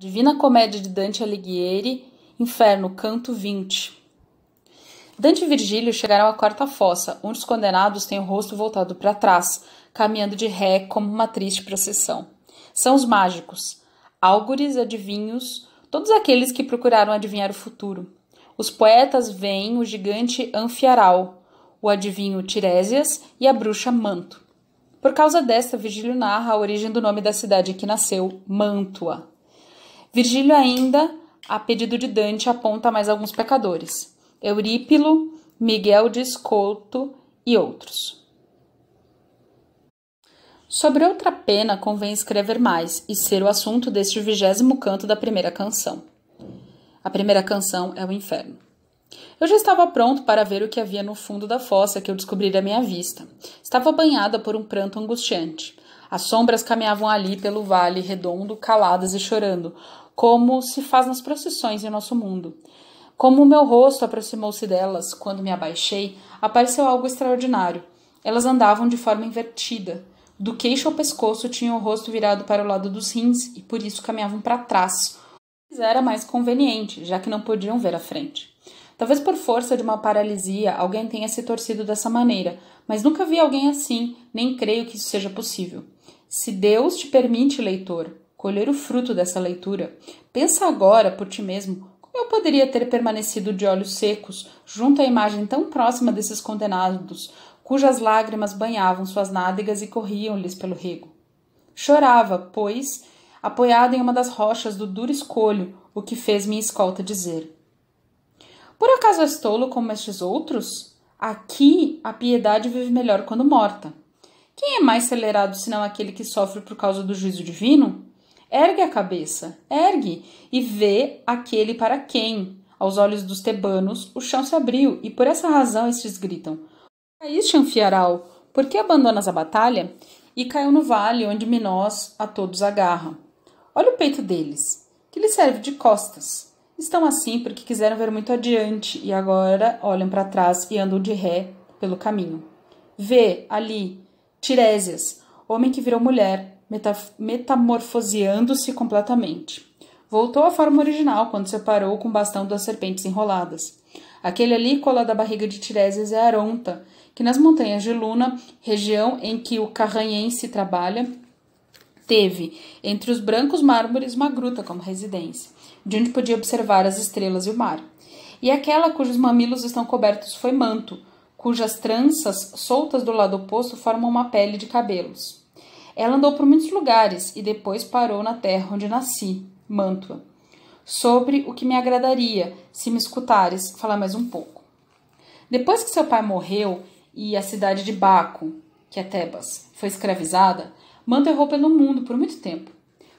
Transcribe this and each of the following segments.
Divina Comédia de Dante Alighieri, Inferno, canto 20. Dante e Virgílio chegaram à quarta fossa, onde os condenados têm o rosto voltado para trás, caminhando de ré como uma triste procissão. São os mágicos, álgures, adivinhos, todos aqueles que procuraram adivinhar o futuro. Os poetas veem o gigante Anfiaral, o adivinho Tiresias e a bruxa Manto. Por causa desta, Virgílio narra a origem do nome da cidade em que nasceu, Mantua. Virgílio ainda, a pedido de Dante, aponta mais alguns pecadores: Eurípilo, Miguel de Escolto e outros. Sobre outra pena convém escrever mais e ser o assunto deste vigésimo canto da primeira canção. A primeira canção é o inferno. Eu já estava pronto para ver o que havia no fundo da fossa que eu descobrira à minha vista. Estava banhada por um pranto angustiante. As sombras caminhavam ali pelo vale redondo, caladas e chorando, como se faz nas procissões em nosso mundo. Como o meu rosto aproximou-se delas, quando me abaixei, apareceu algo extraordinário. Elas andavam de forma invertida. Do queixo ao pescoço tinham o rosto virado para o lado dos rins e por isso caminhavam para trás. era mais conveniente, já que não podiam ver à frente. Talvez por força de uma paralisia alguém tenha se torcido dessa maneira, mas nunca vi alguém assim, nem creio que isso seja possível. Se Deus te permite, leitor, colher o fruto dessa leitura, pensa agora por ti mesmo como eu poderia ter permanecido de olhos secos junto à imagem tão próxima desses condenados, cujas lágrimas banhavam suas nádegas e corriam-lhes pelo rego. Chorava, pois, apoiado em uma das rochas do duro escolho, o que fez minha escolta dizer: Por acaso és tolo como estes outros? Aqui a piedade vive melhor quando morta. Quem é mais acelerado senão aquele que sofre por causa do juízo divino? Ergue a cabeça, ergue e vê aquele para quem, aos olhos dos tebanos, o chão se abriu, e por essa razão estes gritam: Caís, anfiaral, por que abandonas a batalha? E caiu no vale onde Minós a todos agarra. Olha o peito deles, que lhe serve de costas. Estão assim porque quiseram ver muito adiante e agora olham para trás e andam de ré pelo caminho. Vê ali Tiresias, homem que virou mulher, metamorfoseando-se completamente. Voltou à forma original quando separou com o bastão das serpentes enroladas. Aquele ali cola da barriga de Tiresias é Aronta, que nas montanhas de Luna, região em que o carranhense trabalha, teve entre os brancos mármores uma gruta como residência, de onde podia observar as estrelas e o mar. E aquela cujos mamilos estão cobertos foi manto, cujas tranças soltas do lado oposto formam uma pele de cabelos. Ela andou por muitos lugares e depois parou na terra onde nasci, Mantua. Sobre o que me agradaria, se me escutares, falar mais um pouco. Depois que seu pai morreu e a cidade de Baco, que é Tebas, foi escravizada, Mantua errou pelo mundo por muito tempo.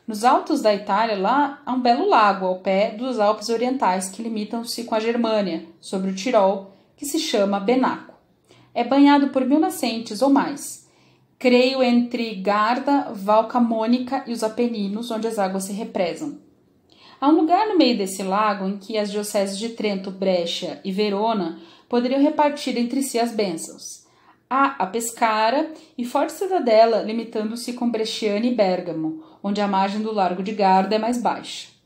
Nos altos da Itália, lá há um belo lago ao pé dos Alpes Orientais que limitam-se com a Germânia, sobre o Tirol, que se chama Benaco. É banhado por mil nascentes ou mais. Creio entre Garda, Valcamônica e os Apeninos, onde as águas se represam. Há um lugar no meio desse lago em que as dioceses de Trento, Brecha e Verona poderiam repartir entre si as bênçãos. Há a Pescara e forte cidadela, limitando-se com Bresciana e Bérgamo, onde a margem do Largo de Garda é mais baixa.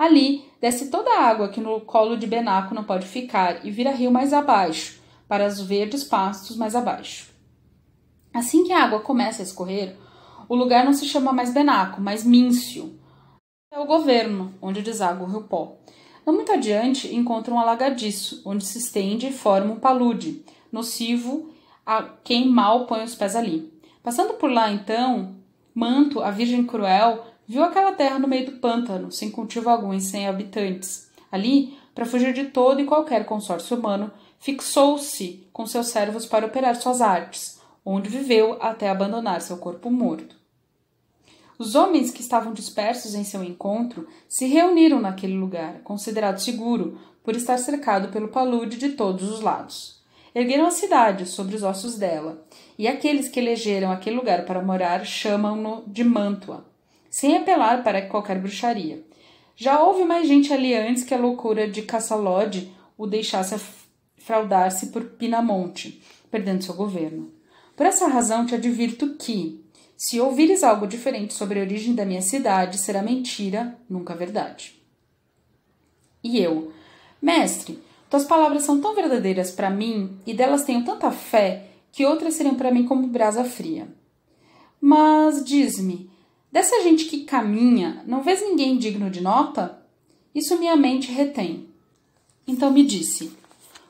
Ali desce toda a água que no colo de Benaco não pode ficar e vira rio mais abaixo, para os verdes pastos mais abaixo. Assim que a água começa a escorrer, o lugar não se chama mais Benaco, mas Míncio. É o governo, onde deságua o rio Pó. Não muito adiante encontra um alagadiço, onde se estende e forma um palude, nocivo a quem mal põe os pés ali. Passando por lá, então, Manto, a Virgem Cruel, Viu aquela terra no meio do pântano, sem cultivo algum e sem habitantes. Ali, para fugir de todo e qualquer consórcio humano, fixou-se com seus servos para operar suas artes, onde viveu até abandonar seu corpo morto. Os homens que estavam dispersos em seu encontro se reuniram naquele lugar, considerado seguro por estar cercado pelo palude de todos os lados. Ergueram a cidade sobre os ossos dela, e aqueles que elegeram aquele lugar para morar chamam-no de Mantua, sem apelar para qualquer bruxaria. Já houve mais gente ali antes que a loucura de Cassalode o deixasse fraudar-se por Pinamonte, perdendo seu governo. Por essa razão te advirto que, se ouvires algo diferente sobre a origem da minha cidade, será mentira, nunca verdade. E eu, mestre, tuas palavras são tão verdadeiras para mim e delas tenho tanta fé que outras seriam para mim como brasa fria. Mas diz-me, Dessa gente que caminha, não vês ninguém digno de nota? Isso minha mente retém. Então me disse: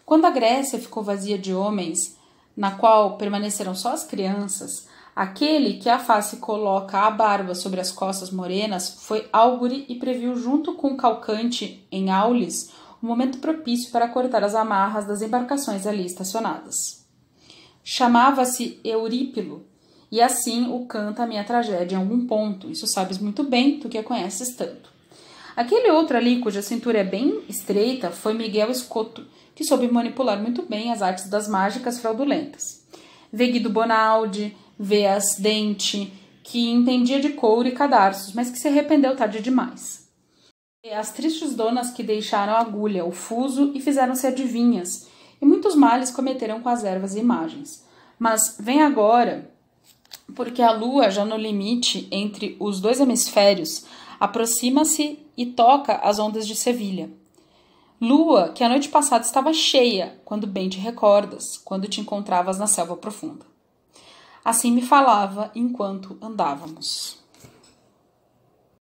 quando a Grécia ficou vazia de homens, na qual permaneceram só as crianças, aquele que a face coloca a barba sobre as costas morenas foi álgure e previu, junto com Calcante em Aulis, o um momento propício para cortar as amarras das embarcações ali estacionadas. Chamava-se Eurípilo e assim o canta a minha tragédia em algum ponto. Isso sabes muito bem, tu que a conheces tanto. Aquele outro ali, cuja cintura é bem estreita, foi Miguel Escoto, que soube manipular muito bem as artes das mágicas fraudulentas. Veguido Bonaldi, Veas Dente, que entendia de couro e cadarços, mas que se arrependeu tarde demais. as tristes donas que deixaram a agulha, o fuso e fizeram-se adivinhas, e muitos males cometeram com as ervas e imagens. Mas vem agora porque a Lua, já no limite entre os dois hemisférios, aproxima-se e toca as ondas de Sevilha. Lua que a noite passada estava cheia, quando bem te recordas, quando te encontravas na selva profunda. Assim me falava enquanto andávamos.